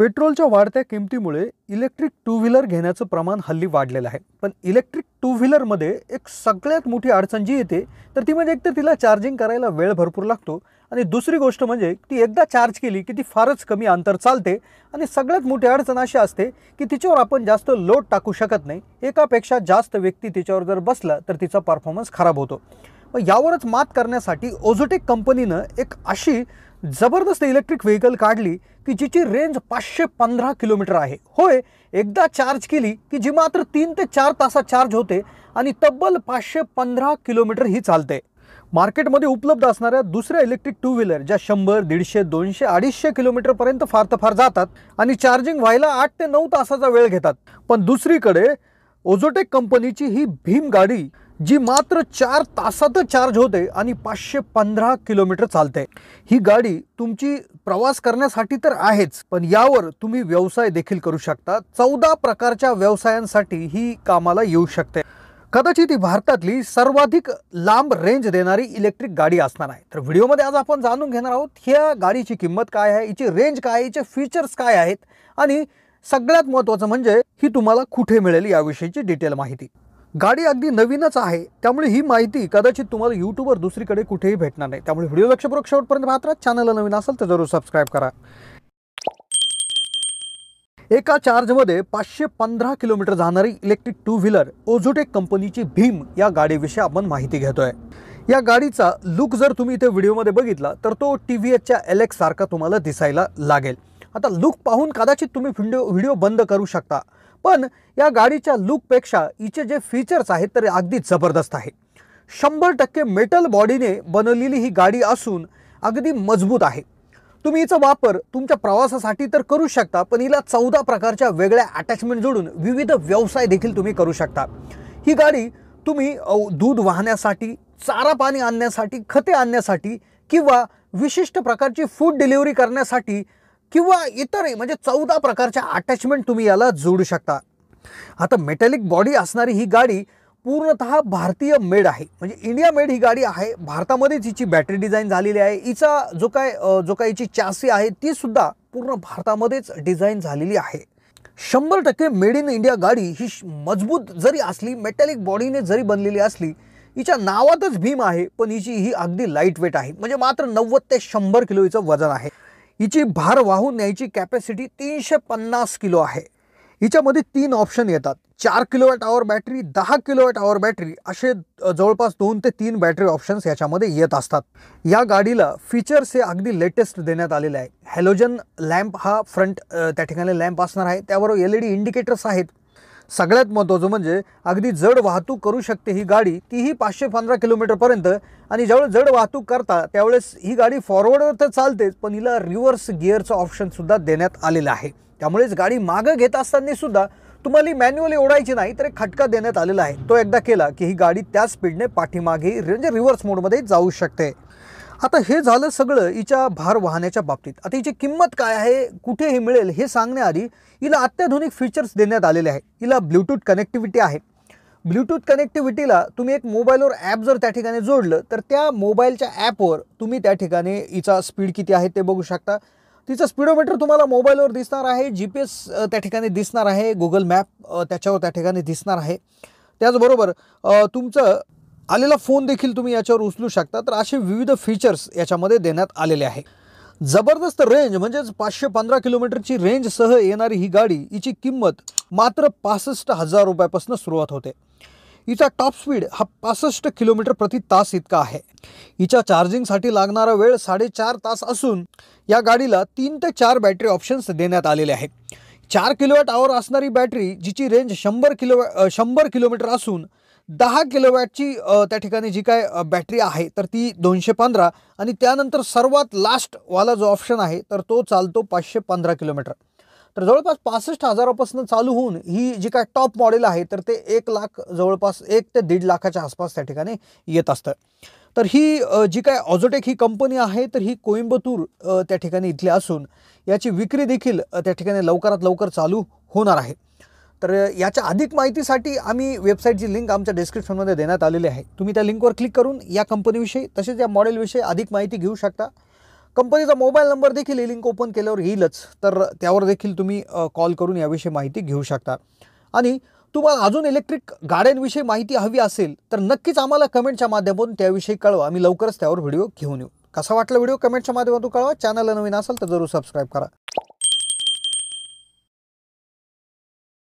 पेट्रोलच्या वाढत्या किमतीमुळे इलेक्ट्रिक टू व्हीलर घेण्याचं प्रमाण हल्ली वाढलेलं आहे पण इलेक्ट्रिक टू व्हीलरमध्ये एक सगळ्यात मोठी अडचण जी येते तर ती म्हणजे एकतर तिला चार्जिंग करायला वेळ भरपूर लागतो आणि दुसरी गोष्ट म्हणजे ती एकदा चार्ज केली की ती फारच कमी अंतर चालते आणि सगळ्यात मोठी अडचण अशी असते की तिच्यावर आपण जास्त लोड टाकू शकत नाही एकापेक्षा जास्त व्यक्ती तिच्यावर जर बसला तर तिचा परफॉर्मन्स खराब होतो मग यावरच मात करण्यासाठी ओझोटेक कंपनीनं एक अशी जबरदस्त इलेक्ट्रिक व्हेकल काढली की जिची रेंज पाचशे पंधरा किलोमीटर आहे होय एकदा चार्ज केली की जी मात्र तीन ते चार तासात चार्ज होते आणि तब्बल पाचशे पंधरा किलोमीटर ही चालते मार्केटमध्ये उपलब्ध असणाऱ्या दुसऱ्या इलेक्ट्रिक टू व्हीलर ज्या शंभर दीडशे दोनशे अडीचशे किलोमीटरपर्यंत फार तर फार जातात आणि चार्जिंग व्हायला आठ ते नऊ तासाचा वेळ घेतात पण दुसरीकडे ओझोटेक कंपनीची ही भीम गाडी जी मात्र चार तासातच चार्ज होते आणि पाचशे पंधरा किलोमीटर चालते ही गाडी तुमची प्रवास करण्यासाठी तर आहेच पण यावर तुम्ही व्यवसाय देखील करू शकता चौदा प्रकारच्या व्यवसायांसाठी ही कामाला येऊ शकते कदाचित ही भारतातली सर्वाधिक लांब रेंज देणारी इलेक्ट्रिक गाडी असणार आहे तर व्हिडिओमध्ये आज आपण जाणून घेणार आहोत ह्या गाडीची किंमत काय आहे हिची रेंज काय हिचे फीचर्स काय आहेत आणि सगळ्यात महत्त्वाचं म्हणजे ही तुम्हाला कुठे मिळेल याविषयीची डिटेल माहिती गाडी अगदी नवीनच आहे त्यामुळे ही माहिती कदाचित तुम्हाला यूट्यूबवर दुसरीकडे कुठेही भेटणार नाही त्यामुळे व्हिडिओ लक्षपूर्वक शेवटपर्यंत मात्र चॅनलला नवीन असेल तर जरूर सबस्क्राईब करा एका चार्जमध्ये पाचशे पंधरा किलोमीटर जाणारी इलेक्ट्रिक टू व्हीलर ओझोटेक कंपनीची भीम या गाडीविषयी आपण माहिती घेतोय या गाडीचा लुक जर तुम्ही इथे व्हिडिओमध्ये बघितला तर तो टी व्ही एसच्या एल सारखा तुम्हाला दिसायला लागेल आता लुक पाहून कदाचित तुम्ही व्हिडिओ व्हिडिओ बंद करू शकता पण या गाडीच्या लुकपेक्षा हिचे जे फीचर्स आहेत तर अगदी जबरदस्त आहे शंभर टक्के मेटल बॉडीने बनवलेली ही गाडी असून अगदी मजबूत आहे तुम्ही हिचा वापर तुमच्या प्रवासासाठी तर करू शकता पण हिला चौदा प्रकारच्या वेगळ्या अटॅचमेंट जोडून विविध व्यवसाय देखील तुम्ही करू शकता ही गाडी तुम्ही दूध वाहण्यासाठी चारा पाणी आणण्यासाठी खते आणण्यासाठी किंवा विशिष्ट प्रकारची फूड डिलिव्हरी करण्यासाठी किंवा इतरही म्हणजे चौदा प्रकारच्या अटॅचमेंट तुम्ही याला जोडू शकता आता मेटॅलिक बॉडी असणारी ही गाडी पूर्णतः भारतीय मेड आहे म्हणजे इंडिया मेड ही गाडी आहे भारतामध्येच हिची बॅटरी डिझाईन झालेली आहे हिचा जो काय जो काय हिची चासी आहे ती सुद्धा पूर्ण भारतामध्येच डिझाईन झालेली आहे शंभर टक्के मेड इन इंडिया गाडी ही मजबूत जरी असली मेटॅलिक बॉडीने जरी बनलेली असली हिच्या नावातच भीम आहे पण हिची ही अगदी लाईट वेट आहे म्हणजे मात्र नव्वद ते शंभर किलो हिचं वजन आहे हिची भार वाहून न्यायची कॅपॅसिटी तीनशे पन्नास किलो आहे हिच्यामध्ये तीन ऑप्शन येतात चार किलोवॅट आवर बॅटरी दहा किलोवॅट आवर बॅटरी असे जवळपास दोन ते तीन बॅटरी ऑप्शन्स याच्यामध्ये येत असतात या गाडीला फीचर्स हे अगदी लेटेस्ट देण्यात आलेले आहे हॅलोजन लॅम्प हा फ्रंट त्या ठिकाणी लॅम्प असणार आहे त्याबरोबर एल ई डी इंडिकेटर्स आहेत सगळ्यात महत्त्वाचं म्हणजे अगदी जड वाहतूक करू शकते ही गाडी तीही पाचशे पंधरा किलोमीटरपर्यंत आणि ज्यावेळेस जड वाहतूक करता त्यावेळेस ही गाडी फॉरवर्डवर तर चालतेच पण हिला रिव्हर्स गिअरचं ऑप्शनसुद्धा देण्यात आलेलं आहे त्यामुळेच गाडी मागं घेत असताना सुद्धा तुम्हाला मॅन्युअली ओढायची नाही तर एक खटका देण्यात आलेला आहे तो एकदा केला की ही गाडी त्या स्पीडने पाठीमागे म्हणजे रिव्हर्स मोडमध्ये जाऊ शकते आता हे झालं सगळं हिच्या भार वाहण्याच्या बाबतीत आता हिची किंमत काय आहे कुठे हे मिळेल हे सांगण्याआधी हिला अत्याधुनिक फीचर्स देण्यात आलेले आहे हिला ब्ल्यूटूथ कनेक्टिव्हिटी आहे ब्लूटूथ कनेक्टिव्हिटीला तुम्ही एक मोबाईलवर ॲप जर त्या ठिकाणी जोडलं तर त्या मोबाईलच्या ॲपवर तुम्ही त्या ठिकाणी हिचा स्पीड किती आहे ते बघू शकता तिचं स्पीडोमीटर तुम्हाला मोबाईलवर दिसणार आहे जी पी एस त्या ठिकाणी दिसणार आहे गुगल मॅप त्याच्यावर त्या ठिकाणी दिसणार आहे त्याचबरोबर तुमचं आलेला फोन देखील तुम्ही याच्यावर उचलू शकता तर असे विविध फीचर्स याच्यामध्ये देण्यात आलेले आहे जबरदस्त रेंज म्हणजेच पाचशे पंधरा किलोमीटरची रेंजसह येणारी ही गाडी हिची किंमत मात्र पासष्ट हजार रुपयापासून सुरुवात होते हिचा टॉप स्पीड हा पासष्ट किलोमीटर प्रति तास इतका आहे हिच्या चार्जिंगसाठी लागणारा वेळ साडेचार तास असून या गाडीला तीन ते चार बॅटरी ऑप्शन्स देण्यात आलेले आहेत चार किलोवॅट आवर असणारी बॅटरी जिची रेंज शंभर किलो शंभर किलोमीटर असून दहा किलोवॅटची त्या ठिकाणी जी काय बॅटरी आहे तर ती दोनशे पंधरा आणि त्यानंतर सर्वात लास्टवाला जो ऑप्शन आहे तर तो चालतो पाचशे पंधरा किलोमीटर तर जवळपास पासष्ट हजारापासून चालू होऊन ही जी काय टॉप मॉडेल आहे तर ते एक लाख जवळपास एक ते दीड लाखाच्या आसपास त्या ठिकाणी येत असतं तर ही जी काय ऑझोटेक ही कंपनी आहे तर ही कोइंबतूर त्या ठिकाणी इथली असून याची विक्री देखील त्या ठिकाणी लवकरात लवकर चालू होणार आहे तर याच्या अधिक माहितीसाठी आम्ही वेबसाईटची लिंक आमच्या डिस्क्रिप्शनमध्ये देण्यात आलेली आहे तुम्ही त्या लिंकवर क्लिक करून या कंपनीविषयी तसेच या मॉडेलविषयी अधिक माहिती घेऊ शकता कंपनीचा मोबाईल नंबर देखील लिंक ओपन केल्यावर येईलच तर त्यावर देखील तुम्ही कॉल करून याविषयी माहिती घेऊ शकता आणि तुम्हाला अजून इलेक्ट्रिक गाड्यांविषयी माहिती हवी असेल तर नक्कीच आम्हाला कमेंटच्या माध्यमातून त्याविषयी कळवा आम्ही लवकरच त्यावर व्हिडिओ घेऊन येऊ कसा वाटला व्हिडिओ कमेंटच्या माध्यमातून कळवा चॅनलला नवीन असेल तर जरूर सबस्क्राईब करा